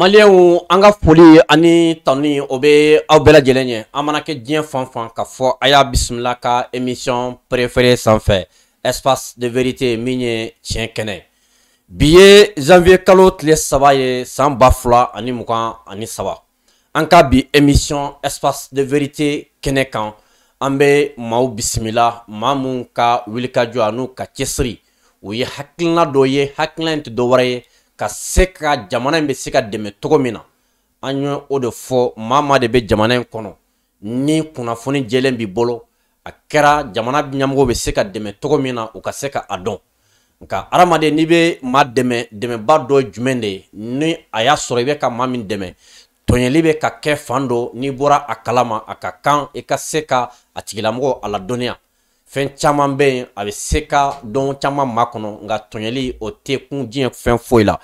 Maliens an ka ani Tani, o bɛ aw amana lajɛlen ye an mana kɛ diɲɛ ka a y'a émission préférée espace de vérité min ye tiɲɛ kɛnɛ bi ye janvier kalo tile saba ye ani mugan ani saba an bi émission espace de vérité kɛnɛ kan an bɛ maaw bisimila maa minnu ka wulikajɔ a ka cɛsiri ka se ka jamana in bɛ se ka dɛmɛ cogo min na an ye o de fɔ maa maa de bɛ jamana in kɔnɔ ni kunnafoni jɛlen b'i bolo a kɛra jamana ɲɛmɔgɔ bɛ se ka dɛmɛ cogo min na u ka se ka a dɔn nka adamaden n'i bɛ maa dɛmɛ dɛmɛba dɔ ye jumɛn de ye ni a y'a sɔrɔ i bɛ ka maa min dɛmɛ tɔɲɛli bɛ ka kɛ fan dɔ n'i bɔra a kalama a ka kan i ka se ka a tigilamɔgɔ a ladɔnniya fɛn caman bɛ yen a bɛ se ka dɔn caman maa kɔnɔ nka tɔɲɛli o tɛ kun diɲɛ fɛn foyi la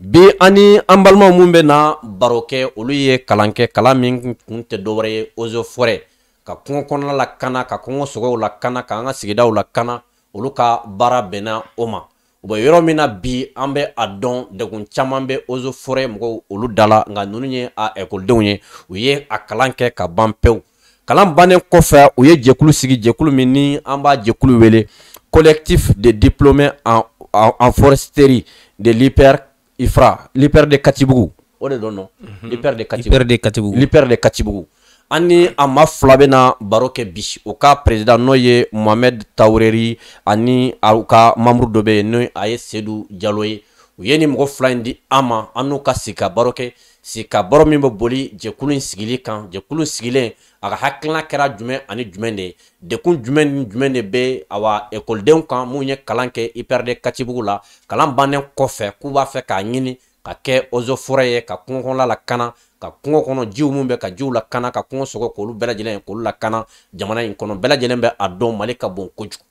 bi ani an balimaw minnu bɛ na baro kɛ olu ye kalan kɛ kalan min kun tɛ dɔwɛrɛ ye ozo forɛ ka kungo kɔnɔna la kana ka kɔngɔ sɔgɔw la kana ka an ka sigidaw la kana olu ka baara bɛnna o ma u bɛ yɔrɔ min na bi an bɛ a dɔn degun caman bɛ ozo forɛ mɔgɔw olu da la nka ninnu ye a ekɔlidenw ye u ye a kalan kɛ ka ban pewu kalan bannen kɔfɛ u ye jɛkulu sigi jɛkulu min ni an b'a jɛkulu wele collectif de diplômés en, en, foresterie de l'hyper ifra l'hyper de katibugu o de don nɔ mhm. l'hyper de katibugu l'hyper de katibugu an ni a ma fila bɛna baro kɛ président n'o mohamed tawereri ani u ka mamuru dɔ bɛ yen n'o a ye sedu jalo ye u ye nin baro kɛ sigi ka boli jɛkulu in sigili kan jɛkulu sigilen a ka hakilina kɛra jumɛn ani jumɛn de ye dekun jumɛn ni jumɛn de bɛ awa ekɔlidenw kan minnu ye kalan kɛ ipɛrɛde katibugu la kalan bannen kɔfɛ k'u b'a fɛ k'a ɲini ka kɛ ozoforɛ ye ka kungo kɔnɔla lakana ka kungo kɔnɔ jiw min bɛ ka jiw lakana ka kungo sɔgɔ k'olu bɛɛ lajɛlen k'olu lakana jamana in kɔnɔ bɛɛ lajɛlen bɛ a dɔn mali ka bon kojugu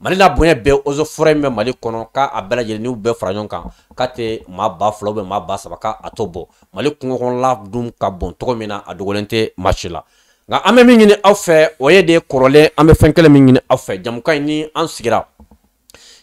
mali la bonya bɛɛ ozoforɛ min bɛ mali kɔnɔ k'a bɛɛ lajɛlen n'u bɛɛ fara ɲɔgɔn kan k'a tɛ maa ba fila ubiyɛn maa ba saba k'a t'o bɔ mali kungo kɔnɔla dun ka bon cogo min na a dogolen tɛ maa si la nka an bɛ min ɲini aw fɛ o ye de ye kɔrɔlen an bɛ fɛn kelen min ɲini aw fɛ jamuka ɲi ni an sigira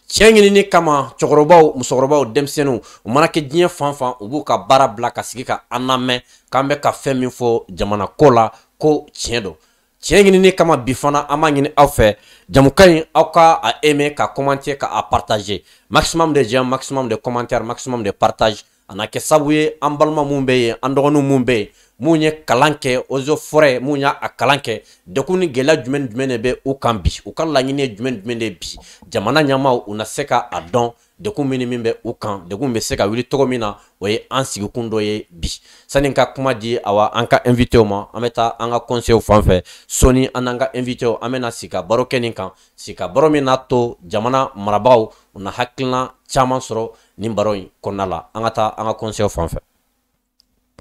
tiɲɛ ɲinini kama cɛkɔrɔbaw musokɔrɔbaw denmisɛnninw u mana kɛ diɲɛ fan fan u b'u ka baara bila ka sigi ka an lamɛn k'an bɛ ka fɛn min fɔ jamana ko la ko tiɲɛ don tiɲɛ ɲinini kama bi fana an b'a ɲini aw fɛ jamukan in aw ka a aimer ka commenter ka a partage maximum de j'aime maximum de commentaire maximum de partage a na kɛ sabu ye an balima mun bɛ ye an dɔgɔninw mun bɛ yen mun ye kalan kɛ ozo forɛ mun y'a kalan kɛ degun ni gɛlɛya jumɛn jumɛn de bɛ u kan bi u ka laɲini ye jumɛn jumɛn de bi jamana ɲɛmaaw u na se ka a dɔn degun min ni min bɛ u kan degun bɛ se ka wuli cogo min na o ye an sigikun dɔ ye bi sani ka kuma di awa an ka invitew ma an bɛ taa an ka conseil fan fɛ sɔɔni an n'an ka invitew an bɛna sigi ka baro kɛ nin kan sigi ka baro min n'a to jamana marabagaw u na hakilina caman sɔrɔ nin baro in kɔnɔna la an ka taa an ka conseil fan fɛ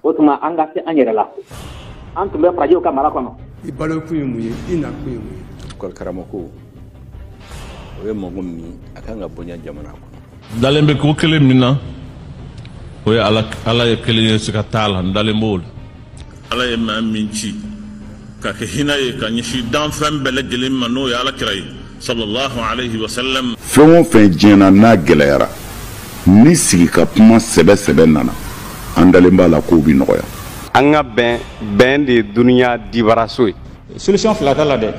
o tuma an ka se an yɛrɛ la an tun bɛ farajɛw ka mara kɔnɔ i balokun ye mun ye i na kun ye mun ye école karamɔgɔko o ye mɔgɔ min a kan ka bonya jamana kɔnɔ dalen bɛ ko kelen min na o ye ala ala ye kelen ye siga t'a la n dalen b'o la ala ye maa min ci ka kɛ hinɛ ye ka ɲɛsi danfɛn bɛɛ lajɛlen ma n'o ye ala kira ye sallallahu alaihi wasallam fɛn o fɛn diɲɛna n'a gɛlɛyara ni sigi ka kuma sɛbɛ sɛbɛ nana an dalen b'a la k'o bi nɔgɔya an ka bɛn bɛn de ye dibaraso ye solution fila la dɛ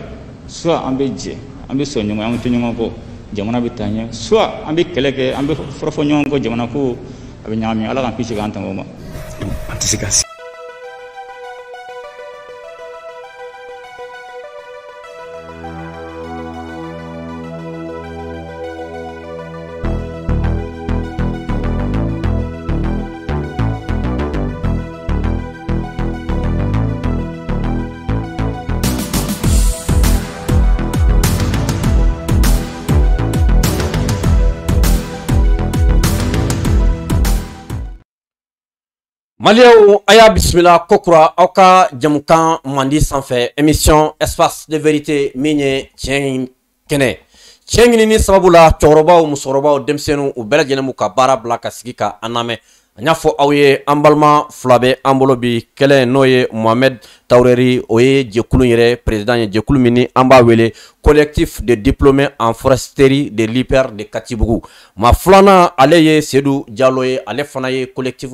soit an be jɛ an be sɔn ɲɔgɔn an tɛ ɲɔgɔn kɔ jamana be taɲɛ ɲɛ an be kɛlɛ kɛ an be fɔrɔfɔ ɲɔgɔn kɔ jamana ko a be ɲagami ala k'an kisi k'an tanga ma an tɛ se ka Maliens, aya bisimila kokura oka ka jamukan mandi sanfɛ émission espace de vérité min cheng, Kené. cheng Nini tiɲɛ ɲinini sababu la ou musokɔrɔbaw denmisɛnninw u bɛɛ lajɛlen ka an y'a fɔ aw ye an balima fila bɛ an bolo bi kɛlɛ n'o ye mohamɛd tawrɛri o ye jɛkulu yɛrɛ peresidan ye jɛkulu min ni an b'a wele collectif de diplômé en foresterie de liper de katibugu ma filanan ale ye sedu jalo ye ale fana ye collectif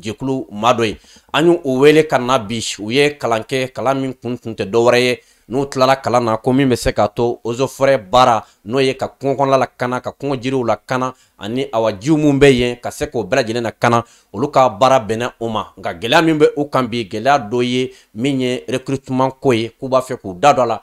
jɛkulu maa dɔ ye an y'u wele ka na bi u ye kalan kɛ kalan min kun tun tɛ dɔwɛrɛ ye n'u tilala kalan na ko min bɛ se k'a to ozoforɛ baara n'o ye ka kɔngɔ kɔnɔla lakana ka kɔngɔ jiriw lakana ani awajiw min bɛ yen ka se k'o bɛɛ lajɛlen lakana olu ka baara bɛnna o ma nka gɛlɛya min bɛ u kan bi gɛlɛya dɔ ye min ye recrutement ko ye k'u b'a fɛ k'u da don a la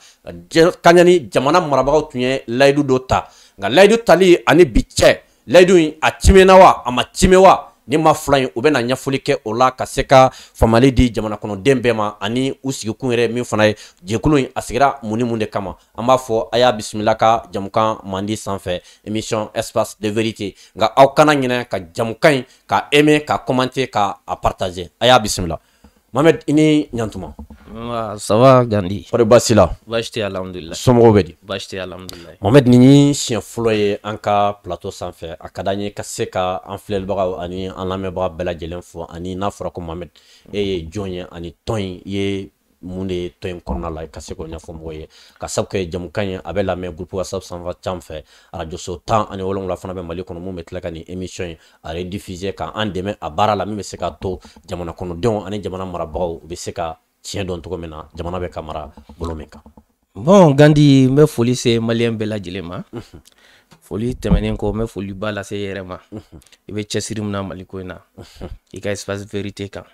kaɲani jamana marabagaw tun ye layidu dɔ ta nka layidu tali ani bi cɛ layidu in a timinna wa a ma timin wa ni ma fila in u bɛna ɲɛfɔli kɛ o la ka se ka faamuyali di jamana kɔnɔden bɛɛ ma ani u sigikun yɛrɛ min fana ye jekulu in a sigira mun ni mun de kama an b'a fɔ a y'a bisimila ka jamukan mandi sanfɛ émission espace de vérité nka aw kana ɲinɛ ka jamukan in ka aimer ka commenter ka a partager a y'a bisimila Mohamed ini ni ɲantuma sava gandi kɔri basi la basi tɛ alhamdulila somɔgɔw bɛ di basi Mohamed nin ye siɲɛ fɔlɔ ye an ka plateau sanfɛ a ka d'an ye ka se ka an filɛlibagaw ani an lamɛnbaga bɛɛ lajɛlen fo ani n'a fɔra ko Mohamed e, e ye jɔn ani tɔn in mun de tɔn in kɔnɔna la ka se k'o ɲɛfɔ mɔgɔw ye ka sabu kɛ jamukan ye a bɛ lamɛn groupe whatsapp sanfɛ can fɛ arajoso tan ani wolonwula fana bɛ mali kɔnɔ mun bɛ tila ka nin émission in a rediffuser ka an dɛmɛ a baara la min bɛ se k'a to jamana kɔnɔdenw ani jamana marabagaw u bɛ se ka tiɲɛ dɔn cogo min na jamana bɛ ka mara bolo min kan bon gandi n bɛ foli se maliyɛn bɛɛ lajɛlen ma foli tɛmɛnen kɔ n bɛ foli ba lase yɛrɛ ma uhuh. i bɛ cɛsiri min na maliko in na uhuh. i ka espace vérité kan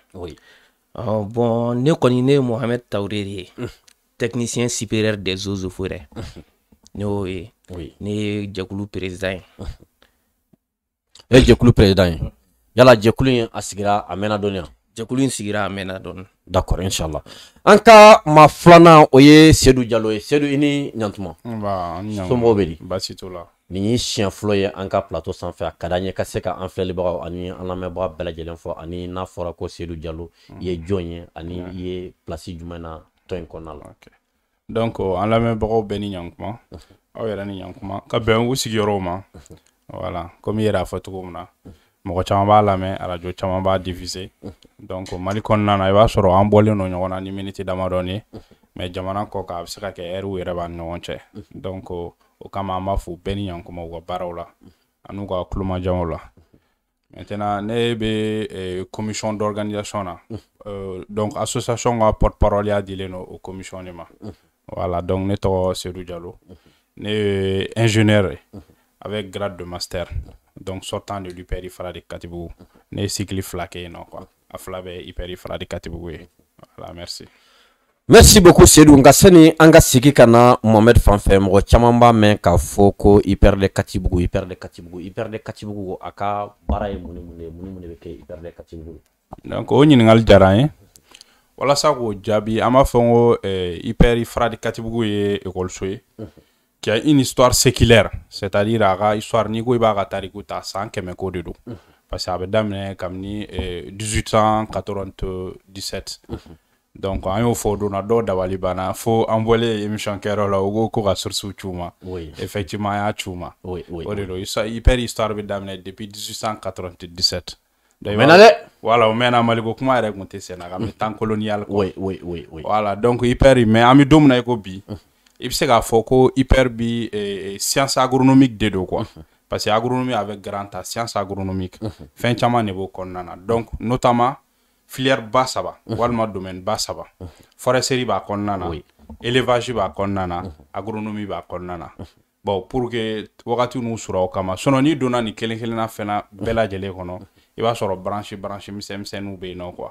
bon ne kɔni ne ye mohamɛd tawure de ye technicien supérieur des eaux de forêt ne y'o ye ne ye jɛkulu président ye e jɛkulu président ye yala jɛkulu in a sigira a mɛnna dɔɔni wa jɛkulu in sigira a mɛnna dɔɔni d'accord inshallah an ka maa filanan o ye sedu jalo ye sedu i ni ɲantuma somɔgɔw bɛ di baasi t'o la ni y'i siɲɛ fɔlɔ ye an ka plato sanfɛ a ka d'an ye ka se ka an filɛlibagaw ani an lamɛnbaga bɛɛ lajɛlen fɔ ani n'a fɔra ko sedu jalo i mhm. ye jɔn ye ani i ye pilasi jumɛn na tɔn in kɔnɔna la donc euh, e an lamɛnbagaw bɛɛ ni ɲankuma aw yɛrɛ ni ɲankuma ka bɛn u sigiyɔrɔw ma voilà komi i yɛrɛ a fɔ cogo min na mɔgɔ caman b'a lamɛn arajo caman b'a divise donc mali kɔnɔna na i b'a sɔrɔ an bɔlen do ɲɔgɔn na ni miniti damadɔni ye mais jamana kɔ kan a bɛ se ka kɛ ɛriw yɛrɛ b'an ni ɲɔgɔn cɛ donc euh, comme kama an b'a fo bɛɛ ni yankuma u ka baaraw la an'u ka tulomajaw la maintenant ne bɛ eh, commission d'organisation euh, donc association ka porte parole y'a dilen no o commission de ma voilà donc ne tɔgɔ Seydou Diallo ne ye ingénieur avec grade de master donc sortant de l'UPR Ifara de Katibugu ne ye cycle fila kɛ yen quoi a fila de Katibugu ye voilà merci merci beaucoup sedu nka anga an ka sigi ka na mohamɛd fan fɛ mɔgɔ caman b'a mɛn k'a fɔ hyper de katibugu hyper de ipɛrde katibugu a ka baara ye muni mun de muni mun de katibugu donc o ɲiningali diyara an hein? wala sa k'o jabi ama fongo fɔ eh, hyper ko de ipɛr ifradi katibugu qui a une histoire séculaire c'est à dire a histoire n'i ko i b'a ka tariku ta san ke ko de parce que a bɛ daminɛ kabini eh, 1897 mm -hmm. Donc an y'o fɔ o donna dɔw dabali banna fo an bɔlen émission kɛyɔrɔ la u ko ko ka ci ma effectivement y'a ci u ma oui, oui, o de don hyper histoire bɛ daminɛ depuis 1897 donc, dɛ voilà o mɛna maliko kuma yɛrɛ tun tɛ sen ka temps colonial quoi oui, oui, oui. voilà donc hyper mais an bɛ don min i ko bi i bɛ se k'a fɔ ko hyper bi science agronomique de quoi mm. parce que agronomie avec grand A science agronomique mm. fɛn caman de b'o kɔnɔna donc notamment filière ba saba walima domaine ba saba foresterie b'a kɔnɔna na élevage b'a kɔnɔna na agronomie b'a kɔnɔna na bon pour que wagati n'u Son o kama sinon n'i donna nin kelen kelenna fɛnɛ bɛɛ lajɛlen kɔnɔ i b'a sɔrɔ branche branche misɛnmisɛnninw bɛ yen nɔ quoi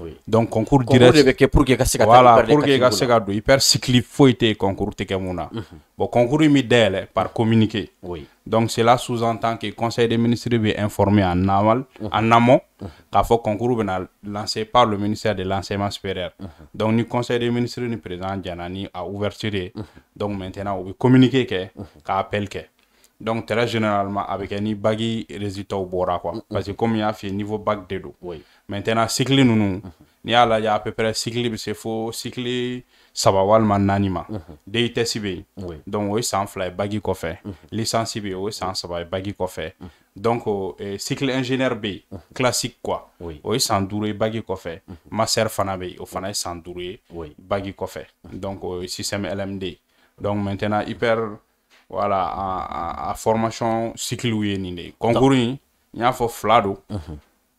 Oui. Donc concours direct. Concours pour que voilà, pour que hyper cycle il faut yen concours tɛ mhm. Bon concours in par communiqué. Oui. Donc cela sous-entend que le conseil des ministres est informé en aval, mhm. en amont, mhm. qu'il faut concours bɛna lancé par le ministère de l'enseignement supérieur. Donc ni conseil des ministres ni président Janani a Donc maintenant il bɛ communiqué que mm -hmm. appel que Donc très généralement avec un niveau ni bagi résultat bɔra quoi. Parce que comme il y a fait niveau bac de don. Oui. maintenant sikili ninnu n'i y'a lajɛ à peu près sikili bɛ se fo sikili saba walima naani ma DITS bɛ yen donc o ye san fila ye bagi kɔfɛ mhm. licence bɛ yen o ye san saba ye bagi kɔfɛ mhm. donc oh, cycle ingénieur bɛ yen mhm. classique quoi o ye san duuru ye bagi kɔfɛ master fana bɛ yen o fana ye san duuru ye bagi kɔfɛ donc o oh, ye système LMD donc maintenant hyper voilà a formation cycle ye nin de ye concours in n y'a fɔ fila don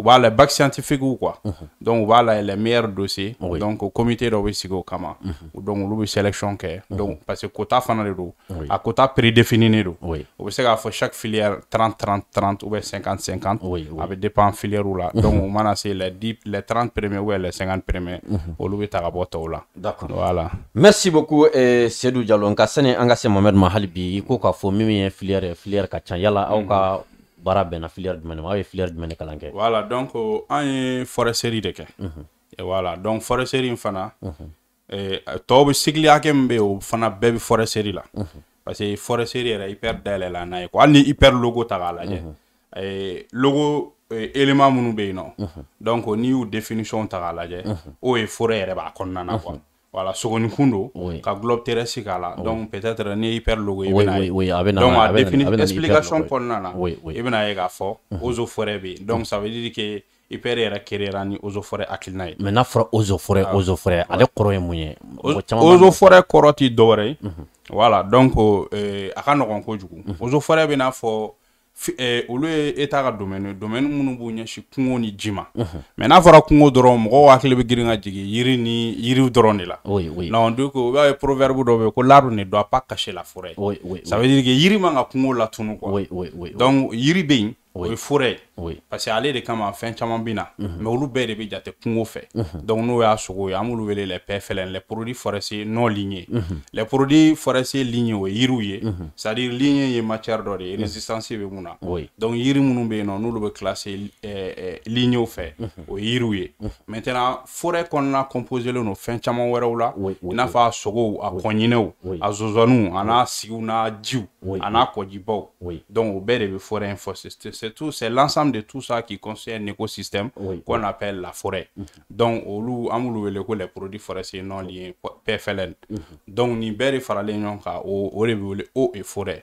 u b'a la ou ou quoi donc voilà les meilleurs dossiers donc comité dɔ bɛ donc olu sélection qu'est donc parce que quota fana de à quota prédéfininen don u bɛ se chaque filière 30 30 30 ou bien 50 50 avec dépend filière ou là donc on mana les 10 les 30 premiers ou les 50 premiers olu bɛ ta ka ou là d'accord voilà merci beaucoup et c'est du nka sani an ka se Mohamed Mahali bi quoi faut k'a fɔ filière filière ka ca yala au baara bɛnna filière jumɛn de ma aw ye filière jumɛn de kalan kɛ voilà donc an ye foresteri de kɛ voilà donc foresteri in fana eh, tɔw bɛ sigili hakɛ min bɛ yen o fana bɛɛ bɛ foresteri la parce que foresteri yɛrɛ hyper dayɛlɛla n'a ye quoi hali ni hyper logo ta k'a lajɛ eh, logo eh, élément minnu bɛ yen nɔ donc n'i y'u définition ta k'a lajɛ o ye forêt yɛrɛ b'a kɔnɔna na quoi Voilà, Sogonikundo, oui. ka globe terrestre k'a la. Oui. Donc peut-être ni hyper logo i bena. Oui, Donc a définir explication kɔnɔna na. Oui, oui. I bena ye k'a fɔ ozo forêt bɛ. Donc ça veut dire que hyper yɛrɛ créera ni ozo forêt hakilina ye. Mais n'a fɔra ozo forêt, ozo forêt, ale kɔrɔ ye mun ye? Ozo forêt kɔrɔ ti dɔ Voilà, donc euh, euh mhm. a ka nɔgɔn kojugu. Ozo forêt bɛ n'a fɔ Eh, olu ye ta ka domɛni domɛni minnu b'u ɲɛsi kungo ni jima ma mɛ n'a fɔra kungo dɔrɔn mɔgɔw hakili bɛ girin ka jigi yiri ni yiriw dɔrɔn de la donc du coup i b'a ye proverbe dɔ bɛ ko l'arbre ne doit pas cacher la forêt ça veut dire que yiri man ka kungo latunu quoi donc yiri bɛ yen o ye forêt ye parce que aller de kama en caman chamambina mhm. mais mɛ olu bɛɛ de bɛ jate kungo fɛ mhm. donc n'o y'a sogo ye an b'olu wele les pins les produits forestiers non lignés mhm. les produits forestiers lignés o ye yiriw ye c'est à dire ligné ye matière dɔ de ye résistance bɛ mun na donc yiri minnu bɛ yen nɔ n'olu bɛ classé eh, eh, lignéw fɛ o ye yiriw ye maintenant forêt kɔnɔna composelen don fɛn caman wɛrɛw la i n'a fɔ a sogow a kɔɲinɛw a a n'a sigiw n'a jiw a n'a kɔjibaw donc o bɛɛ de bɛ forêt in c'est tout c'est l'ensemble de tout ça qui concerne l'écosystème qu'on appelle la forêt. Mhm. Donc, on a b'olu que les produits forestiers non liés mhm. PFLN. Mm Donc, on a de faralen forêts, on a o les et forêt.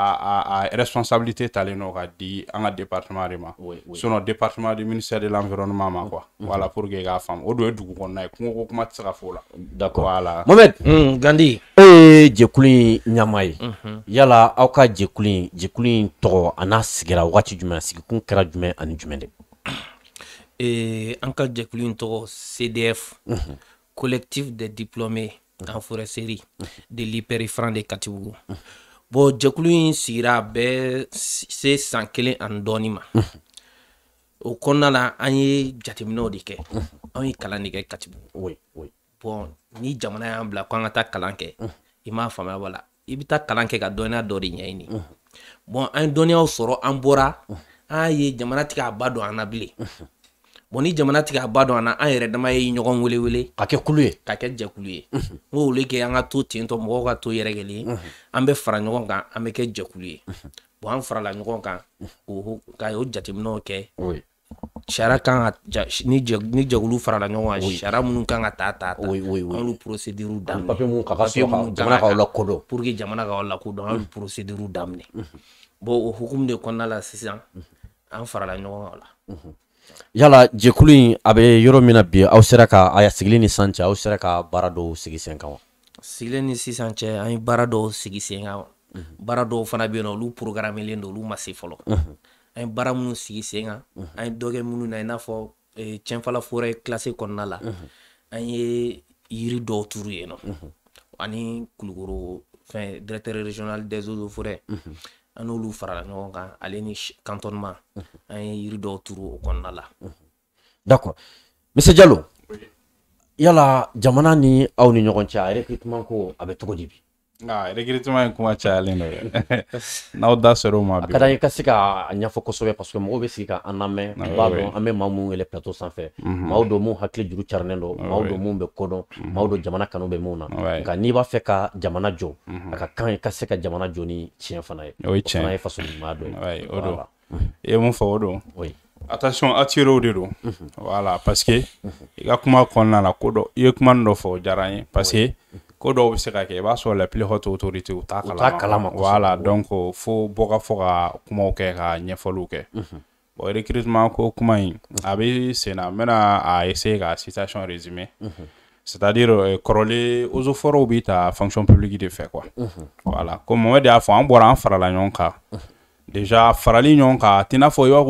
a, responsabilité talen no ka di département de oui, oui. département du ministère de l'environnement quoi mhm. voilà pour que k'a faamu o don ye on kɔnɔna ye kungo ko d'accord voilà mohamed mm, mhm. hum, gandi eh, je ye jɛkulu in ɲama ye mm -hmm. yala aw ka jɛkulu in jɛkulu in tɔgɔ a n'a sigira qu'on crée du kɛra jumɛn ani jumɛn de e, an cdf collectif des diplômés en foresterie mhm. de l'hyperifran de Katibou bɔn jɛkulu in sigira a bɛ se san kelen ani dɔɔni ma o kɔnɔna la an ye jateminɛw de kɛ anw ye kalan de kɛ katibugu bɔn ni jamana y'an bila ko an ka taa kalan kɛ i m'a faamuya wala i bɛ taa kalan kɛ ka dɔnniya dɔ de ɲɛɲini bɔn an ye dɔnniyaw sɔrɔ an bɔra an y'a ye jamana tɛ k'a ba don an na bilen bon ni jamana tigɛ a ba dɔn a an yɛrɛ dama ye ɲɔgɔn wele ka kɛ kulu ye ka kɛ jɛkulu ye n ko olu kɛ an ka to ten mɔgɔw ka to yɛrɛgɛlen an bɛ fara ɲɔgɔn kan an bɛ kɛ jɛkulu ye bon an farala ɲɔgɔn kan ka o jateminɛw kɛ sariya kan ka ni jɛkulu farala ɲɔgɔn kan sariya minnu kan ka taa taa ta an'olu procédure daminɛ papier ka ka lakodɔn pour que jamana mhm. daminɛ mhm. bon o hukumu de kɔnɔna la sisan mhm. an farala ɲɔgɔn kan o la yala jɛkulu in a bɛ yɔrɔ min na bi aw sera ka a sigilen ni sisan cɛ aw sera ka baara dɔw sigi sen kan wa sigilen ni sisan cɛ an ye baara dɔw sigi sen kan baara dɔw fana bɛ yen nɔ olu programmelen don olu ma se fɔlɔ an ye baara minnu sigi sen kan an ye dɔ minnu na i n'a fɔ tiɲɛfala ee, forɛ kilase kɔnɔna la an ye yiri dɔw turu yen nɔ ani kulukoro fɛn directeur régional des eaux et forêts an n'olu farala ɲɔgɔn kan ale ni kantonnement an ye yiri dɔw turu o kɔnɔna la d'accord monsieur Diallo yala jamana ni aw ni ɲɔgɔn cɛ a recrutement ko a bɛ cogo di bi kuma cayalen dɔ n'aw da ser'o ma bi a ka d'an ye ka se ka a parce que mɔgɔw bɛ sigi ka an lamɛn i b'a plateau sanfɛ mhm. maaw don mun hakili juru carilen don maaw don mun bɛ mhm. jamana kanu bɛ mun na mhm. n'i b'a fɛ jamana jɔ a kan i jamana jɔ ni tiɲɛ fana ye o fana ye fasoɲumanya dɔ ye o don i ye mun fɔ o attention attirew de don voilà parce que i ka kuma kɔnɔna la ko dɔ kuma nin dɔ fɔ parce que ko dɔw se ka kɛ b'a sɔrɔ la plus haute autorité t'a voilà donc fo fo ka kumaw kɛ ka recrutement ko kuma a essayer ka citation résumée. c'est à dire euh, aux osofɔrɔw bɛ ta fonction publique de fɛ quoi. voilà comme moi y'a fɔ an bɔra an farala déjà farali ɲɔgɔn kan a t'i n'a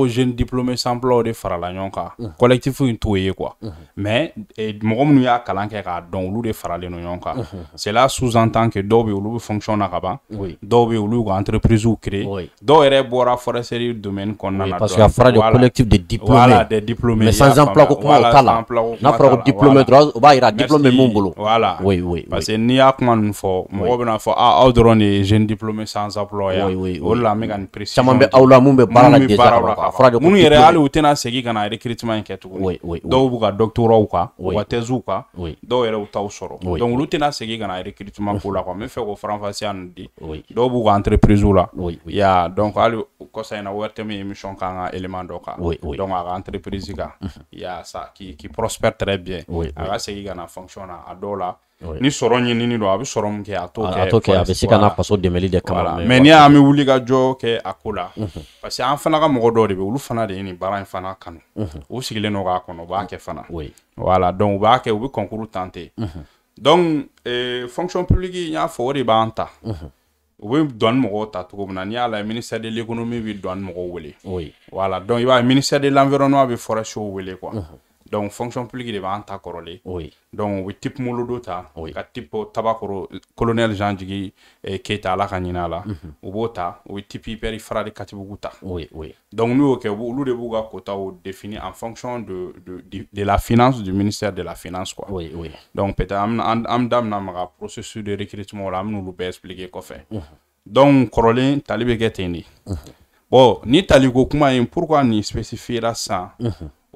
jeune diplômé emploi de farala mm. collectif in t'o quoi mm. mais eh, mɔgɔ minnu y'a kalan k'a dɔn olu de faralen no mm. cela sous-entend que dɔw ou olu fonctionne fonction na ka ban entreprise ou créé dɔw yɛrɛ bɔra foresterie domaine qu'on a parce que fara de collectif de diplômé voilà des diplômés mais sans emploi ko kuma o n'a fɔra diplômé droit o b'a yira diplômé mon boulot voilà oui oui parce que n'i y'a kuma fo mo mɔgɔw fo fɔ ah, ah jeune diplômé sans emploi yan o de la n caman bɛ aw la mun bɛ baara la déjà a fɔra de ko minnu yɛrɛ hali u tɛna segin ka na recrutement in kɛ tuguni dɔw b'u ka doctorat kan u ka thèse kan dɔw yɛrɛ t'aw sɔrɔ donc olu tɛna segin ka na recrutement ko la quoi n bɛ fɛ k'o faranfasiya ninnu di dɔw b'u ka entreprise la ya donc hali kɔsa in na wari tɛ min émission k'an ka élément dɔ kan donc a ka entreprise kan ya ça qui qui prospère très bien a ka segin ka na fonction na a dɔw la ni sɔrɔ ɲinini don a bɛ sɔrɔ min kɛ a t'o kɛ a t'o se ka na faso dɛmɛli de kama mɛ n'i y'an bɛ wuli ka jɔ kɛ a ko la mhm. parce an fana ka mɔgɔ dɔw de bɛ olu fana de ye nin baara fana kanu mhm. u sigilen don k'a kɔnɔ u b'a kɛ fana wala donc u b'a kɛ u bɛ kɔnkuru tante mhm. donc euh, fonction publique y'a fɔ o de b'an ta u bɛ dɔn mɔgɔw ta cogo min n'i y'a la ministère de l'économie bɛ dɔn mɔgɔw wele wala donc i b'a ye ministère de l'environnement bɛ forestiers wele quoi donc fonction publique de ta oui. donc oui type tip oui. tip colonel jean eh, keta la mhm. oui, donc nous, nous nous défini en fonction de, de, de, la finance du ministère de la finance quoi oui, oui. donc peut-être nous, nous, processus de recrutement là, nous nous, expliquer. Mhm. donc nous, talibé mhm. bon ni nous kuma pourquoi ni spécifier ça?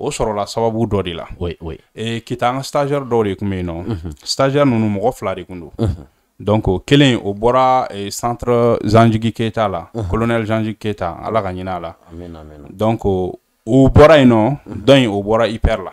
o sɔrɔla sababu dɔ de la e, kita an ka stagiaire dɔ de kun be yen nɔ mm -hmm. nunu mɔgɔ fila de kun do mm kelen o bɔra eh, centre zanjigi keta la mhm. colonel zanjigi keta ala ka ɲina a la donc o bɔra yen nɔ mhm. dɔ o bɔra hyper la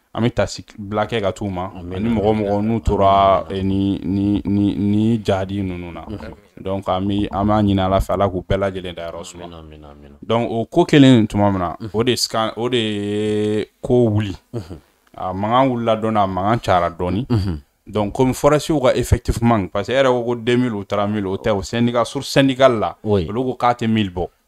an bɛ tasi bilakɛ ka t'u ma ani mɔgɔ mɔgɔ n'u tora eh, ni ni ni jaadi ninnu na donc an bɛ an b'a ɲini ala fɛ ala k'u bɛɛ lajɛlen dayɔrɔ suma donc o ko kelen tuma mina mhm. o de scan o de ye ko wuli a mankan mhm. wulila dɔɔni a ah, mangan cayara dɔɔni mhm. donc komi forestiw ka effectivement parce que yɛrɛ ko ko 2000 u taara 1000 o tɛ o syndicat sur syndical la olu ko k'a tɛ 1000 bɔ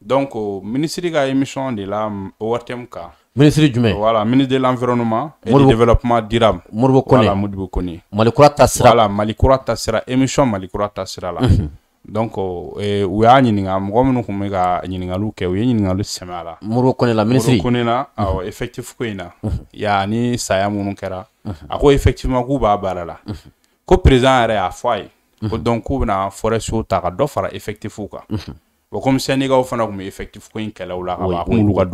donc euh, ministère de l'émission de la o wartem kan ministre jumɛn voilà ministre de l'environnement et du développement durable modibo kone voilà modibo kone malikura ta voilà malikura ta émission malikura sera là la mhm. donc eh, u y'a ɲininga mɔgɔ minnu kun be ka ɲiningaliw kɛ u ye ni sɛmɛ a la moribo kone la ministre kone na awɔ ah, mhm. effectif ko yi na ya ni saya minnu kɛra a ko effectivement k'u b'a baara la mhm. ko président yɛrɛ y'a fɔ a ye ko donc k'u forêt sur ta ka dɔ fara effectifu wa komisɛnikaw fana tun bɛ effectif ko in kɛlɛw la ka ban a kun b'olu ka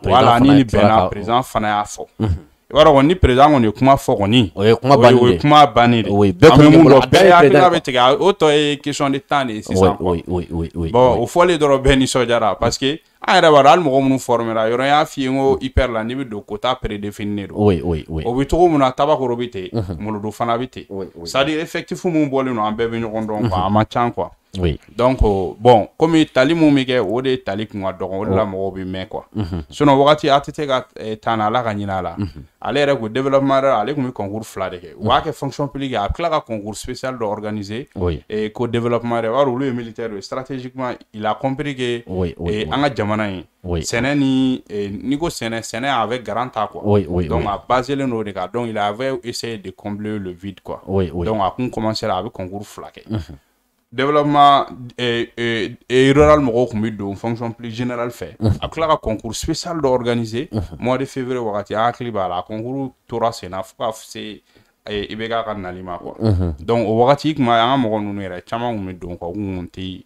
bɛnna président fana y'a fɔ mhm. i b'a dɔn kɔni ni président kɔni ye kuma fɔ kɔni o kuma bannen de o bɛɛ tun bɛ tigɛ o tɔ ye question de temps de ye sisan quoi bon o fɔlen dɔrɔn bɛɛ nisɔndiyara parce que Il yɛrɛ b'a dɔn hali mɔgɔ oui oui oui o bɛ cogo min oui oui c'est à dire bɔlen don an quoi oui donc euh, bon komi tali mun bɛ de tali kun ka dɔgɔn de la oh. mɔgɔw bɛ mɛn quoi sinon wagati ATT ka eh, tan na Ala ka ɲin'a la développement yɛrɛ ale tun concours fonction publique a bɛ concours spécial dɔ organiser oui eh, développement yɛrɛ militaire stratégiquement il a compris que oui oui eh, an jamana ye oui. sɛnɛ ni eh, n'i ko sɛnɛ sɛnɛ avec grand ta quoi oui, oui, donc oui. a baselen no de kan donc il avait essayé de combler le vide quoi oui, oui. donc a kun commencera a bɛ concours fila développement et eh, eh, eh, rural mɔgɔw kun bɛ don fonction plus générale fait mm -hmm. concours spécial d'organiser mois de février wagati à hakili b'a la a concours tora sen na fo ka se eh, i bɛ k'a ka nali ma quoi donc o wagati i an ka mɔgɔ ninnu yɛrɛ quoi u kun tɛ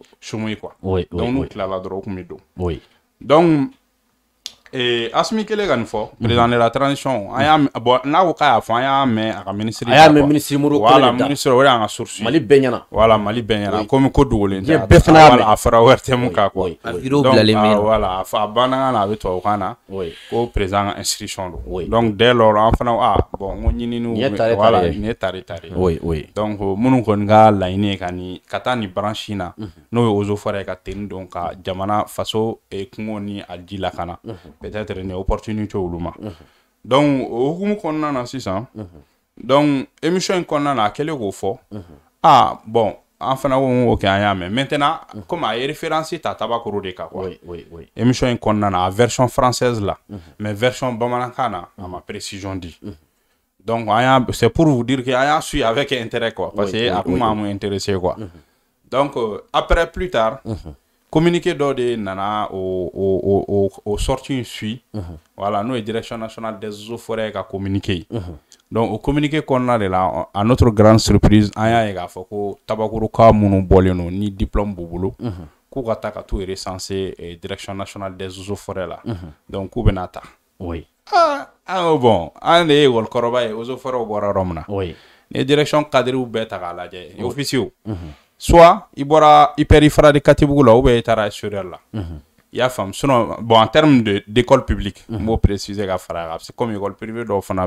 quoi donc oui, n'u tilala dɔrɔn Oui. Donc, Eh, asmi kele kelen ka nin fɔ président de la transition an y'a bɔn n'a ko k'a y'a fɔ an y'a mɛn a ka ministre a y'a mɛn ministre Modibo Kone de da voilà ministre o y'an ka source Mali bɛɛ ɲɛna voilà Mali bɛɛ ɲɛna komi ko dogolen tɛ bɛɛ fana y'a mɛn a fɔra ORTM kan quoi a vidéo bilalen bɛ yen voilà a bamanankan na a bɛ tubabukan na ko président ka institution don donc dès lors an fana ko ah, bon n ko ɲininiw voilà nin ye tare tare ye donc minnu kɔni ka laɲini ye ka nin ka taa nin branche in na n'o ye eaux ye ka tenue don ka jamana faso eh, kungo ni a ji lakana peut-être une opportunité ou olu donc o vous kɔnɔna na ça. donc émission in kɔnɔna a kɛlen k'o fɔ ah bon enfin vous ok ko mais maintenant comme a référence ta tabac de quoi oui, oui, oui. émission in en la version française là, mais version bamanankan na a ma précision dit donc c'est pour vous dire que a suis avec intérêt quoi parce que je suis intéressé quoi donc euh, après plus tard communiqué dɔ de nana o o o o, o sortie in suit uh mhm. -huh. voilà n'o ye direction nationale des eaux forêts ka communiqué ye mhm. uh donc o communiqué kɔnɔna de la à notre grande surprise an y'a ye k'a fɔ ko tabakuruka minnu bɔlen no ni diplôme b'u bolo uh mhm. -huh. k'u ka taa ka t'u recenser eh, direction nationale des eaux forêts la uh -huh. donc k'u bɛna ta oui. ah, ah bon an ah, de ye ekɔlikɔrɔba ye eh, eaux forêts bɔra yɔrɔ min na oui. ni direction cadre bɛɛ ta k'a lajɛ officiers. Uh -huh. soit y aura ipɛri de catégorie ou bien il en termes de d'école publique je mhm. préciser comme école privée il fana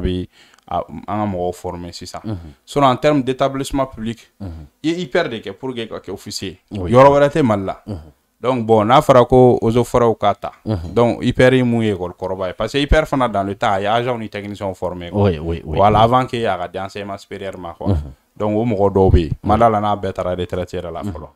a un mhm. en termes d'établissement public mhm. il est hyper de que pour que officier il donc bon donc parce que hyper, dans le temps Il y a déjà gens techniciens formés. oui, avant qu'il y ait un enseignement supérieur donc on mɔgɔ dɔw bɛ n'a bɛɛ taara retraite yɛrɛ la mm. fɔlɔ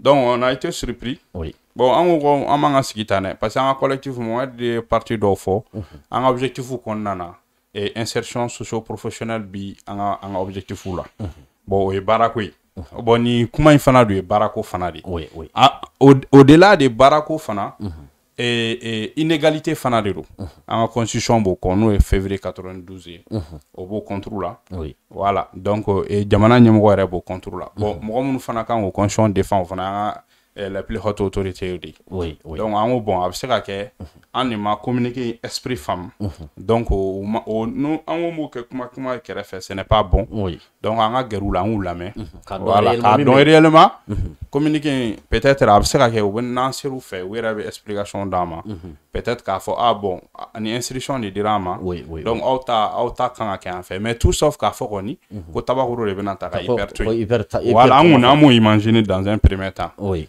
donc on a été surpris oui. bon on ko an b'an ka sigi tan parce que collectif mɔgɔ de ye parti dɔw objectif qu'on na et insertion socio professionnelle bi an ka objectif là. Mm-hmm. bon o ye mm-hmm. bon nin kuma in fana don ye baarako fana oui, oui. Ah, au delà de baarako fana. Mm-hmm et inégalité fanadero En constitution février 92 au beau contrôle là. oui. voilà donc demain euh, jamana contrôle contrôle bon constitution eh, la plus haute autorité oui, donc c'est bon esprit femme donc ce n'est pas bon oui donc on a gɛrɛw la ou k'u mhm. voilà réellement mhm. communiquer peut-être a bɛ se ka kɛ u fait n'an ser'u explication d'ama peut-être qu'il faut, ah bon une instruction de dira an donc auta auta quand ta kan ka fait mais tout sauf k'a fɔ kɔni ko tabakoro de bɛna ta ka hyper to voilà an kɔni an imaginer dans un premier temps Oui.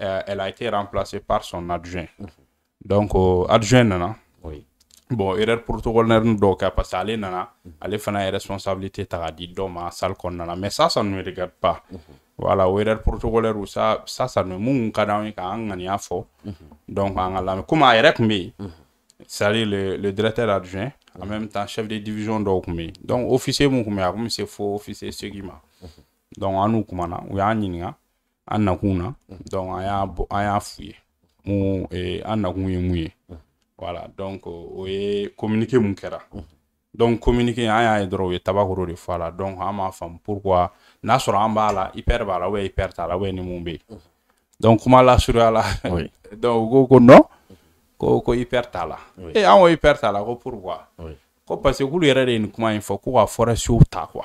Euh, elle a été remplacée par son adjoint. Donc, euh, adjoint non? Oui. Bon, erreur protocole le doka parce qu'elle nana, elle fana responsabilité t'as dit doma hein, sal nana, mais ça ça ne me regarde pas. Voilà, il erreur protocole ou ça ça ça ne mon regarde pas. Donc, an ngani afo. Donc an ala comme mais c'est le, directeur adjoint en même temps chef de division donc mais donc officier ah, c'est faux officier ce qui Donc an nous on a, on a an nakun na donc an y'a bɔ an y'a ye mun voilà donc o ye communiqué mun kɛra donc communiqué an y'a ye dɔrɔn u ye tabakoro de fɔ a la donc an ah, m'a faamu pourquoi n'a sɔrɔ an b'a la hyper b'a la ou bien hyper t'a la ou bien ni mun bɛ yen donc kuma lasurunya la donc u ko ko non ko ko hyper t'a la oui. an ko hyper t'a la eh, ah, ko pourquoi ko parce que k'olu yɛrɛ de ye nin kuma in fɔ ko ka forestiw ta quoi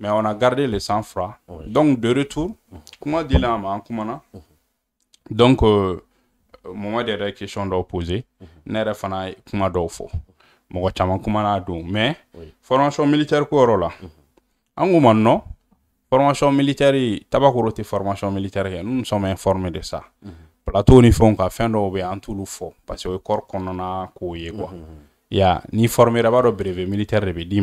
Mais on a gardé le sang-froid. Oui. Donc, de retour, comment dire là, comment Donc, euh, moment des la question d'opposer, n'era fana comment dɔw mais formation militaire quoi là Angouman, an formation militaire tabakoro formation militaire nous sommes informés de ça plateau ni fɛnw kan fɛn dɔw parce que le corps qu'on a ye quoi ya mhm. n'i formera b'a dɔn brevet militaire de bɛ d'i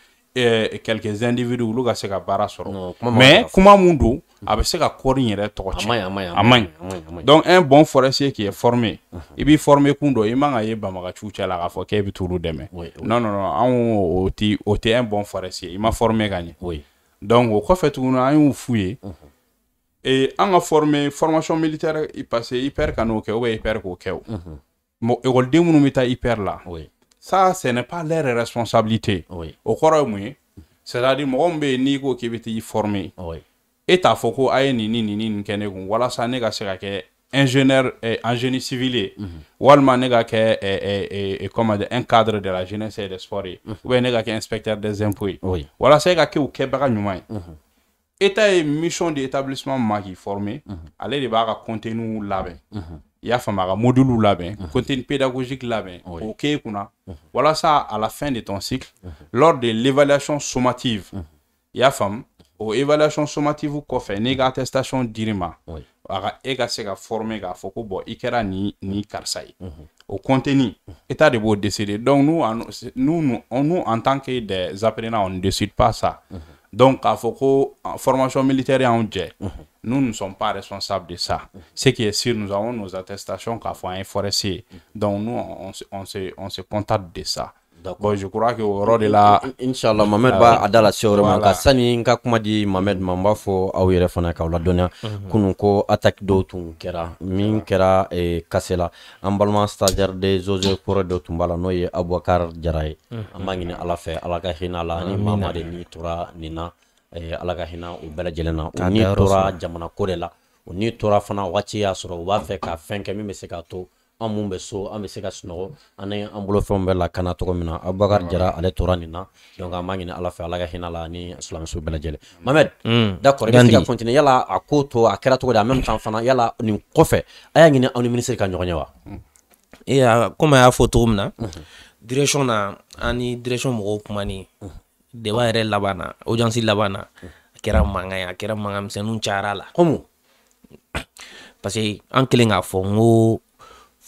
E, e quelques individus ou ka se ka baara mais kuma mun don a bɛ se ka kɔɔri yɛrɛ donc un bon forestier qui est formé i formé kun dɔ i man ka ye banbagaciw cɛla la fɔ k'e bɛ toujours dɛmɛ non non non on o ti un bon forestier i ma formé gagne donc o fait on a eu fouillé et an a formé formation militaire parce que hyper ka n'o kɛ ou bien IPR k'o kɛ o mɔ ça, ce n'est pas leur responsabilité. Oui. O kɔrɔ c'est-à-dire mon min bɛ yen n'i ko k'i bɛ former oui. e t'a fɔ ko a ni ni ni nin kɛ ça n'est walasa ne ka ingénieur eh, ingénie civil e. mm -hmm. walima ne ka kɛ eh, eh, eh, e, e, un cadre de la jeunesse et des sports mm -hmm. ou bien ne inspecteur des impôts oui. walasa e ka au Québec nous ɲuman mhm. et ta -hmm. mission de établissement formé, k'i former mm -hmm. ale de Mm -hmm. Il y'a a un module, labɛn contenu pédagogique labɛn ça k'e à la fin de ton cycle lors de l'évaluation sommative il y'a a o évaluation sommative kɔfɛ n'i une attestation dir'i ma a ka e ka fait ka former k'a fɔ ko bɔn i kɛra au contenu état de b'o décider donc nous en, nous nous en tant que des apprenants on ne décide pas ça donc, à que formation militaire en dj, mhm. nous ne sommes pas responsables de ça. Ce qui est sûr, nous avons nos attestations qu'à faut donc nous on se on se on se contente de ça Bon, je crois que au de la inshallah mohamed b'a adala lase ma ka sani n ka kuma di mohamed man b'a fɔ aw yɛrɛ fana la ladɔnniya mhm. kunu ko attaque dɔw tun kɛra min kɛra e kasela an balima de jose eaux kɔrɔ tun ye abubakar jaray mhm. amangi ni ɲini ala fɛ ala ka hinɛ la ni maa maa de n'i tora nin na e ala ka u bela jelena n'i tora jamana ko de la n'i tora fana wati y'a sɔrɔ u b'a fɛ ka fenke mi min bɛ se k'a to an mun bɛ so an bɛ se ka sunɔgɔ an an bolo fɛnw bɛɛ lakana cogo min na abubakar jara ale tora nin na donc an b'a ɲini ala fɛ ala ka hinɛ la ani silamɛso bɛɛ lajɛlen mamɛd hmm. d'accord i bɛ se ka continuer yala a ko to a kɛra cogo di en même temps fana yala nin kɔfɛ a y'a ɲini aw ni ministre ka ɲɔgɔn ye wa hmm. ee komi a y'a fɔ cogo min na direction na an ni direction mɔgɔw kuma ni deba yɛrɛ laban na audience laban na a kɛra mankan ye a kɛra mankan misɛnninw cayara la komi parce que an kɛlen k'a fɔ n ko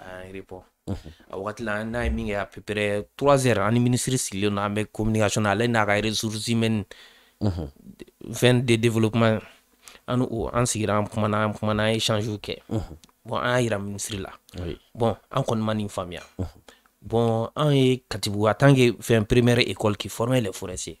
an ah, report a ah, wagati la n'a ye min kɛ a trois heures Ani ni minisiri sigilen don an bɛ communication na ale n'a ka ressources humaines vingt de développement oh, an o an sigira an kumana an kumana an échangew kɛ bɔn an y'a yira minisiri la bon, an kɔni ma nin faamuya bɔn an ye katibugu en tant que fɛn première école qui formait les forestiers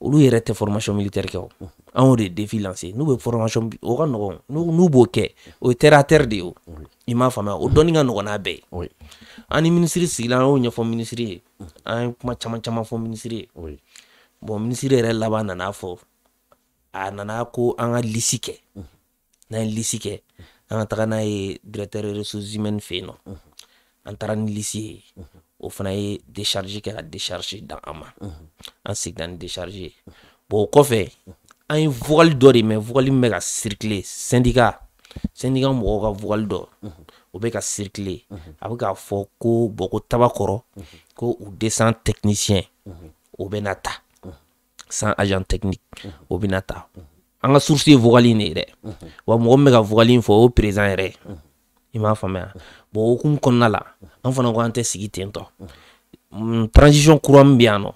olu yɛrɛ tɛ formation militaire kɛ o an y'o de défi lancé n'u bɛ formation o ka nɔgɔn n'u b'o kɛ o ye terre à terre de ye o i m'a faamuya o dɔnni ka nɔgɔn n'a bɛɛ ye an ni ministre sigila an y'o ɲɛfɔ ministre ye an ye kuma caman caman fɔ ministre ye bon ministre yɛrɛ laban nana fɔ a nana ko an ka lisi kɛ n'an ye lisi kɛ an ka taga n'a ye directeur ressources humaines fɛ yen nɔ an taara ni lisi ye o fana ye décharge kɛ ka décharge dan an ma an seginna ni décharge ye bon o kɔfɛ an ye vocal dɔ de mɛn circuler syndicat syndicat mɔgɔw ka vocal dɔ o bɛ ka circuler a bɛ k'a fɔ ko bon ko tabakɔrɔ ko descend technicien o bɛ sans agent technique o bɛ na ta an source de ye dɛ wa mɔgɔ min bɛ ka vocal in fɔ o ye président m'a faamuya bon o hukumu kɔnɔna la an fana ko an tɛ sigi ten tɔ mm, transition kura min bɛ yan nɔ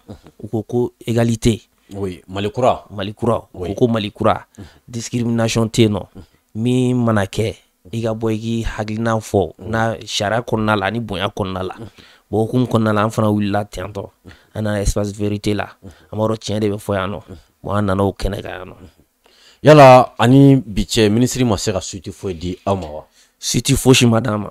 u ko ko égalité oui malikura malikura u ko ko malikura discrimination tɛ yen nɔ min mana kɛ i ka bɔ i k'i hakilina fɔ na sariya kɔnɔna la ani bonya kɔnɔna la bon hukumu kɔnɔna la an fana wulila ten tɔ an nana espace vérité la an b'a dɔn tiɲɛ de bɛ fɔ yan nɔ bon an nana o kɛnɛ kan yan nɔ yala ani bi cɛ minisiri ma se ka suite foyi di aw ma wa suite fosi ma d'an ma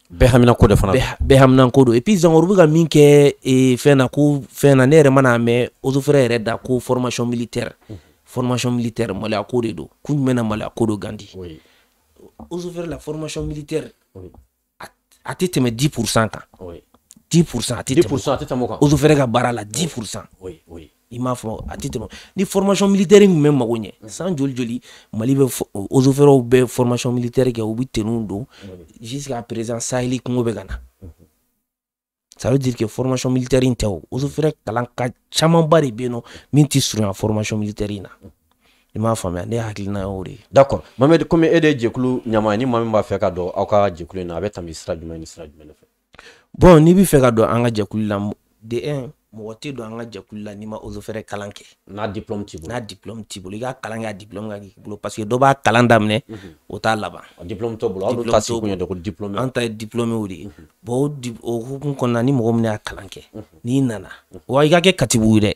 bɛɛ hamina ko do et puis zangoru bɛ ka min kɛ e, fɛn na ko fɛn na ne yɛrɛ mana mɛ osofɛrɛ yɛrɛ da ko formation militaire mm. formation militaire maloya ko de do kun jumɛn na maloya ko do gandi oui. la formation militaire oui. a tɛ tɛmɛ 10 pour cent kan oui. pour cent a tɛ tɛmɛ osofɛrɛ ka baara la 10 pour cent i m'a fɔ a tɛ tɛmɛ ni formation militaire kun bɛ mago ɲɛ san joli joli mali bɛ osofɛrɛw bɛ formation militaire kɛ u bɛ tenuw don jusqu'à présent saheli kungo bɛ ka na ça veut dire que formation militaire in tɛ o osofɛrɛ kalan ka camanba de bɛ yen nɔ min tɛ surunya formation militaire in na i m'a faamuya ne hakilina y'o de ye. d'accord mamɛdi komi e de ye jɛkulu ɲɛmaa ye ni maa min b'a fɛ ka don aw ka jɛkulu in na a bɛ tɛmɛ sira jumɛn ni sira jumɛn de fɛ. bon n'i bɛ fɛ ka don an ka jɛkulu la de un mɔgɔ tɛ don an ka jɛkulu la n'i ma ozofɛrɛ kalan kɛ n'a diplɔme t'i bolo n'a diplɔme t'i bolo i ka kalan kɛ a diplɔme ka k'i bolo parce que dɔ b'a kalan daminɛ o t'a laban diplɔme t'o bolo aw dun ta si kun ye de ko diplɔme an ta ye diplɔmew de ye bon o hukumu kɔnɔna ni mɔgɔ min y'a kalan kɛ n'i nana wa i ka kɛ katibugu ye dɛ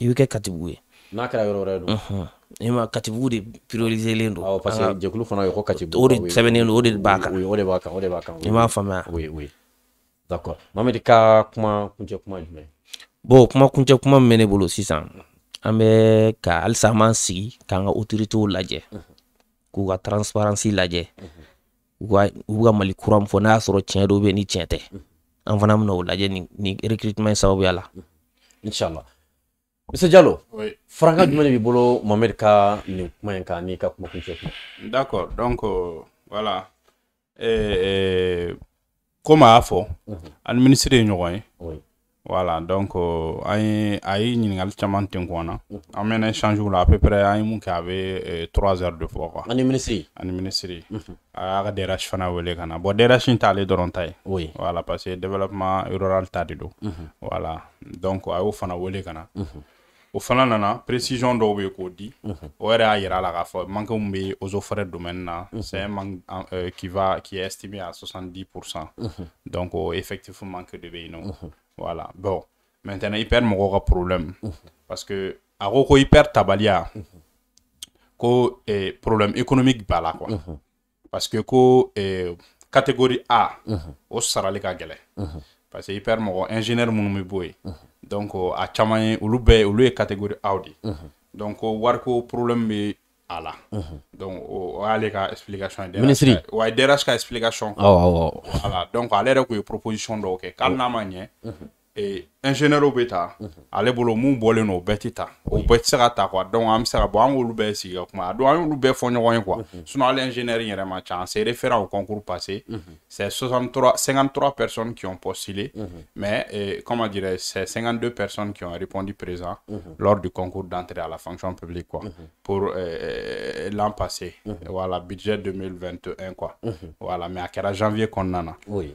i bɛ kɛ katibugu ye n'a kɛra yɔrɔ wɛrɛ don ni ma katibugu de prioriselen don parce que jɛkulu fana ye ko katibugu o de sɛbɛnnen don o de b'a kan o de b'a kan o de b'a kan i m'a faamuya oui oui d'accord Mohamed ka kuma kuncɛ kuma jumɛn bon kuma kuncɛ kuma min bɛ ne bolo sisan an bɛ ka halisa an b'an sigi k'an ka otoritew lajɛ k'u ka transparansi lajɛ u ka mali kura min fɔ n'a y'a sɔrɔ tiɲɛ do bɛ ni tiɲɛ tɛ an fana bɛna o lajɛ ni recrutement sababuya la inshallah Mr. Diallo, oui. jumɛn de b'i bolo Mohamed ka nin kuma in kan n'i ka kuma kuncɛ kuma? D'accord, donc euh, voilà. Eh, eh, a y'a fɔ, an ye ɲɔgɔn ye. Voilà, donc euh, ay ye ɲiningali caman ten kɔn na an mɛna à peu près ay ye mun kɛ 3 trois heures de fɔ quoi ani minisiri ani minisiri mhm. a ah, y'a ka DRH fana wele kana bo bon DRH in t'ale dɔrɔn oui voilà parce que développement rural ta mhm. voilà donc a fana wele kana na o mhm. fana nana précision dɔw bɛ k'o di o era y'a yira la k'a fɔ manque min aux offres forêt domaine na c'est un manque euh, qui va qui est estimé à 70 donc oh, effectivement effectif manque de bɛ voilà. Bon, maintenant, ils perdent mon problème. Parce que, à Roko, ils perdent Tabalia. Ko, eh, problème économique, bah là, quoi. Parce que, ko, eh, catégorie A, au les Kagele. Parce qu'ils perdent mon ingénieur Mounoumiboué. Donc, euh, à Chamayen, Ouloubé, Ouloubé, catégorie Audi. Donc, euh, Warko, problème, mais. a la mhm. donc o y'ale ka explication ye wa DRH ka explication awɔ donc ale yɛrɛ tun ye proposition dɔw kɛ k'ali n'a ma ɲɛ mhm. et ingénieur au mhm. ta allez bolo mun bɔlen no o bɛɛ tɛ ta o bɛɛ tɛ se ka ta quoi donc an bɛ se ka bɔ an k'olu bɛɛ sigi ka kuma a don an y'olu bɛɛ quoi sinon hali ingénieur ma chance. c'est référent au concours passé mhm. c'est 63 53 personnes qui ont postulé mhm. mais comment dirais c'est 52 personnes qui ont répondu présent lors du concours d'entrée à la fonction publique quoi pour euh, euh, l'an passé voilà budget 2021 quoi voilà mais à quel janvier qu'on en a oui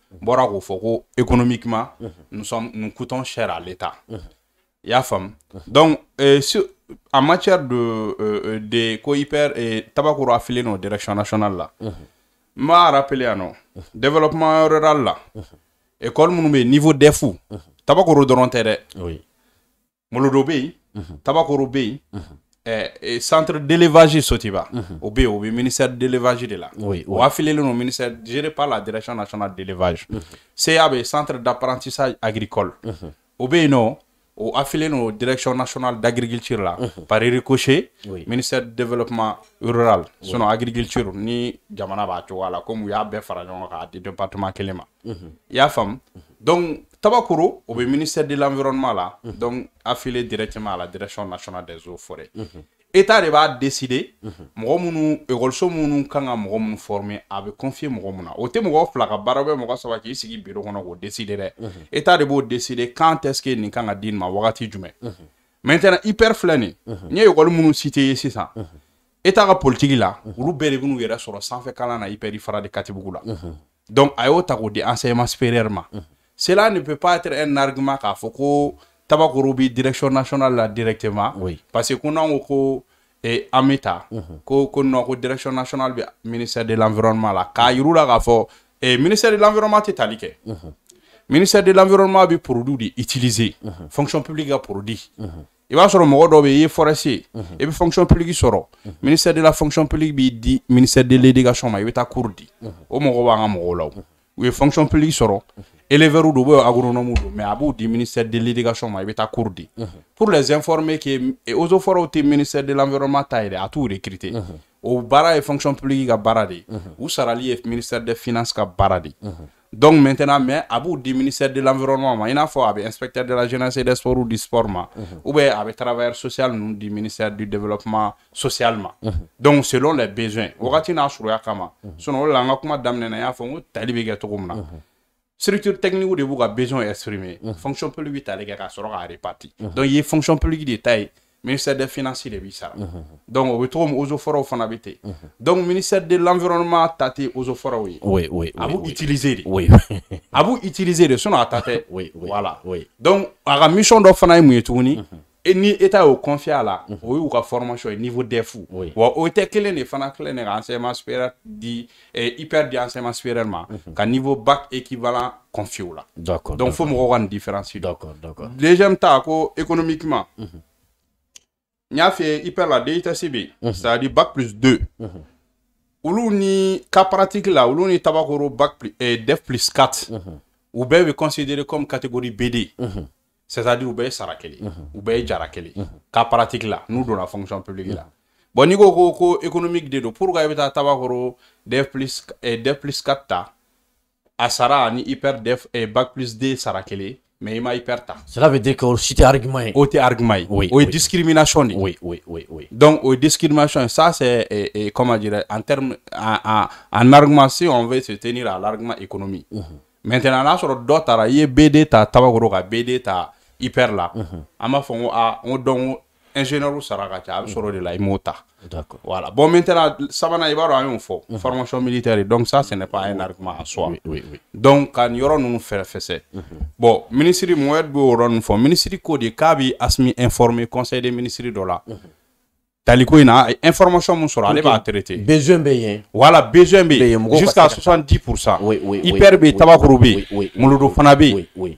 Bora économiquement nous sommes nous coûtons cher à l'état y y'a femme donc euh, en matière de euh, de et tabac eh, tabakoro affilié nos direction nationale là vais rappeler rappelé nous développement rural là école minnu niveau des fous dɔrɔn tɛ oui. molodo tabac eh, eh, centre d'élevage Sotiba. Mm -hmm. ministère d'élevage de là. Oui, affilié le nom ministère géré par la direction nationale d'élevage. Mhm. c'est -hmm. centre d'apprentissage agricole. Mm -hmm. ou affilié yen direction nationale d'agriculture là. Mhm. Par ricochet ministère de développement rural. Oui. Sinon agriculture ni jamana b'a cogoya la comme u y'a bɛɛ fara k'a département mhm. Donc Tabakoro o bɛ ministère de l'environnement là, donc affilié directement à la direction nationale des eaux forêts Etat mhm. de b'a décider mɔgɔ mhm. minnu école minnu kan ka formé minnu former a bɛ confier mɔgɔ Au na o tɛ mɔgɔ fila ka baara bɛ mɔgɔ saba k'i bureau décider dɛ Etat décider quand est-ce que nin kan ka di nin ma wagati mhm. maintenant hyper flâné, nin n ye école minnu cité i ça sisan Etat ka politique là, olu bɛɛ de bɛ n'u yɛrɛ sɔrɔ sanfɛkalan na de catibugula. donc à y'o ta k'o di enseignement supérieur cela ne peut pas être un argument k'a Foko ko direction nationale directement oui. parce que nous on ko ko eh, mhm. on mm direction nationale ministère de l'environnement la k'a la ministère de l'environnement est tali mhm. ministère de l'environnement bɛ pour de utiliser mhm. fonction publique pour produit. Il -hmm. sur b'a sɔrɔ mɔgɔ dɔ et yen fonction publique sɔrɔ ministère de la fonction publique b'i di ministère de l'éducation ma est bɛ cours di o il b'an ka mɔgɔw fonction publique éleveurs do ou agronomes mais abou du ministère de l'éducation il ibeta cours uh-huh. pour les informer que aux efforts au ministère de l'environnement taïde a tout recruté au uh-huh. bara et fonction publique ga bara a uh-huh. ou sarali et ministère des finances donc maintenant mais abou du ministère de l'environnement ma a fo un inspecteur de la jeunesse et des sports ou du sport ou bien avec travailleur social nous du ministère du développement social donc selon les besoins wakati na shuruya kama sinon la na structure technique de b'u ka besoin exprimer mhm. fonction publique t'ale kɛ ka sɔrɔ k'a réparti mhm. donc i ye fonction publique de ta ye ministère des finances de b'i sara donc o bɛ cogo min ozofɔrɔw fana bɛ ten donc ministère de l'environnement ta tɛ ozofɔrɔw ye oui, oui, a b'u oui, utiliser de oui. a b'u utiliser de sinon a ta tɛ oui, oui, voilà oui. donc a ka mission dɔ fana ye mun ye tuguni Et ni état au confier là ou mhm. ou formation niveau DEF. Oui. ou supérieur eh, hyper bien enseignement supérieur mhm. niveau bac équivalent confié là D'accord. Donc faut me rendre une différence D'accord, d'accord. Deuxième jeunes économiquement. il a fait hyper la mhm. C'est-à-dire bac plus 2. ou cas pratique là ou ni bac plus, eh, plus 4. ou bien considéré comme catégorie BD c'est-à-dire u bɛɛ ye ou bien u bɛɛ ye pratique nous dans la fonction publique là bon n'i ko ko économique de don pourquoi i bɛ taa tabakɔrɔ def plus def plus 4 ta a sara ani hyper def eh, bac plus d sara mais il ma hyper ta. cela veut dire que c'est si argument ye. o argument oui Ou discrimination oui oui oui donc o discrimination ça c'est comment dire en termes en en argument si on veut se tenir à l'argument économique. Mhm. maintenant là sur dɔ taara i ye bd ta tabakɔrɔ ka bd ta hyper là, an mhm. b'a fɔ ko don ingénieur sara ka de la imota. D'accord. voilà bon maintenant sabanan i b'a dɔn mhm. formation militaire donc ça ce n'est pas un argument en soi donc quand nin nous ninnu fɛrɛfɛsɛ mhm. bon ministère Mohamed bɛ o yɔrɔ ninnu fɔ ministre ko de k'a informé conseil des ministres de la taliko ina information mon sɔrɔ b'a traité besoin bien, voilà besoin bien, jusqu'à 70 pour cent hyper bien, yen oui oui oui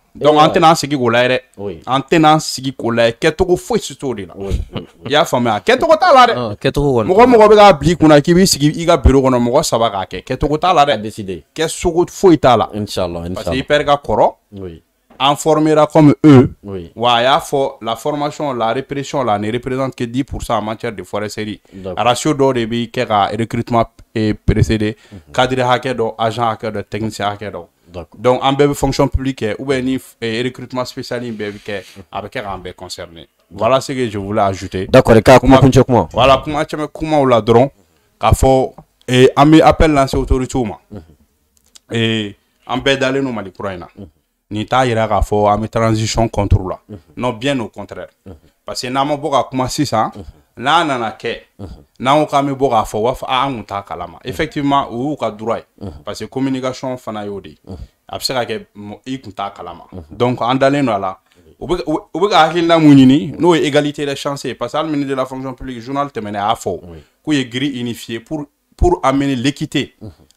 donc en tenant ce qui est collé en tenant ce qui est collé qu'est-ce que vous faites là il y a famille qu'est-ce que t'as là qu'est-ce que vous moi moi je vais appeler qu'on a qui ce qui il a bureau qu'on a moi ça va gâcher qu'est-ce que t'as là décidé qu'est-ce que vous faites là inshallah parce qu'il perd la coro oui en formera comme eux oui ouais il faut la formation la répression là ne représente que 10% en matière de forêt série. la sur d'or et bien qu'il y a recrutement est eh, précédé mhm. cadre hacker d'agent hacker de technicien hacker d'eau donc en bébé fonction publique eh, ou bien eh, recrutement spécial en avec avec voilà ce que je voulais ajouter. d'accord et comment voilà comment la ladron, eh, mhm. et appel et autorités ou Et je transition contre mhm. non bien au contraire mhm. parce que n'a nana kɛ n'an ko effectivement ka mhm. parce que communication fana de ye mhm. a mhm. donc égalité des chances parce que ministre de la fonction publique journal tɛmɛnen a y'a fɔ grille unifiée pour pour amener l'équité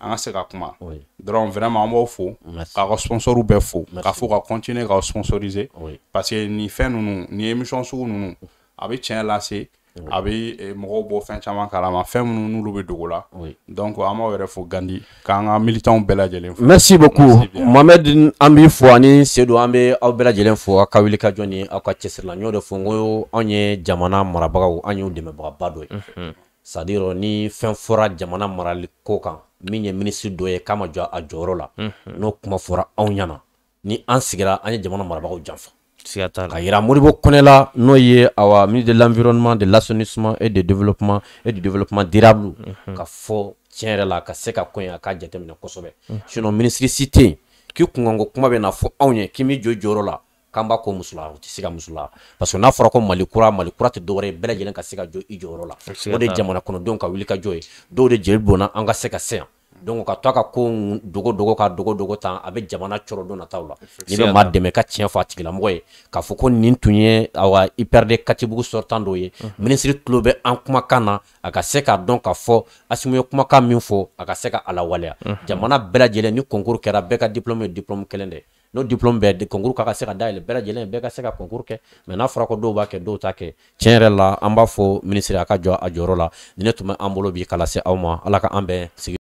an ka se ka kuma dɔrɔn vraiment an b'aw fo k'a ka sponsors bɛɛ fo k'a fo ka continuer k'aw sponsoriser parce que nin fɛn ninnu nin émission sugu ninnu a bɛ tiɲɛ lase a bɛ e, mɔgɔw bɔ fɛn caman kalama fɛn minnu n'olu bɛ dogo la donc an b'aw yɛrɛ fo Gandi k'an ka militants bɛɛ lajɛlen fo merci beaucoup Mohamed an b'i fo ani Sedu an bɛ aw bɛɛ lajɛlen fo aw ka wulikajɔ ni aw ka cɛsiri la n y'o de fɔ n ko anw ye jamana marabagaw an y'u dɛmɛbagaba dɔ ye c'est à dire ni fɛn fɔra jamana marali ko kan min ye minisiri dɔ ye k'a ma jɔ a jɔyɔrɔ la n'o kuma fɔra anw ɲɛna ni an sigira an ye jamana marabagaw janfa ka yira moribo kɔnɛla n'o ye awa ministre de l'environnement de l'assainissement et de développement et du développement durable ka fɔ tiɲɛ yɛrɛ la ka se ka ko in a k'a jateminɛ kosɛbɛ sinon minisirisi tɛ yen k'i kunkanko kuma bɛ na fɔ anw ye k'i m'i jɔ jɔyɔrɔ la k'an b'a ko muso o tɛ ka muso parce que n'a fɔra ko mali kura mali kura tɛ dɔwɛrɛ ye bɛɛ ka se ka i jɔyɔrɔ la o de ye jamana kɔnɔdenw ka wuli ka jɔ ye de jeli bonna an ka se ka donc ka to ko dogo dogo ka dogo dogo tan a bɛ jamana cɔrɔ don n'i bɛ maa dɛmɛ ka tiɲɛ fɔ a tigilamɔgɔ k'a fɔ ko nin tun awa ipɛrde katibugu sɔrɔtan dɔ ye minisiri tulo bɛ an kumakan na a ka se k'a dɔn k'a fɔ asimu ye min fɔ a ka se ka a lawaleya jamana ni kɔnkuru kɛra bɛɛ ka diplɔmu ye diplɔmu n'o diplôme bɛ concours ka ka se ka dayɛlɛ bɛɛ lajɛlen bɛɛ ka se ka concours kɛ mɛ n'a fɔra ko dɔw b'a kɛ dɔw t'a kɛ tiɲɛ yɛrɛ la an b'a fɔ minisiri a ka jɔ a jɔyɔrɔ la ni ne tun bɛ an bolo bi kala se aw ma ala ka an bɛn sigi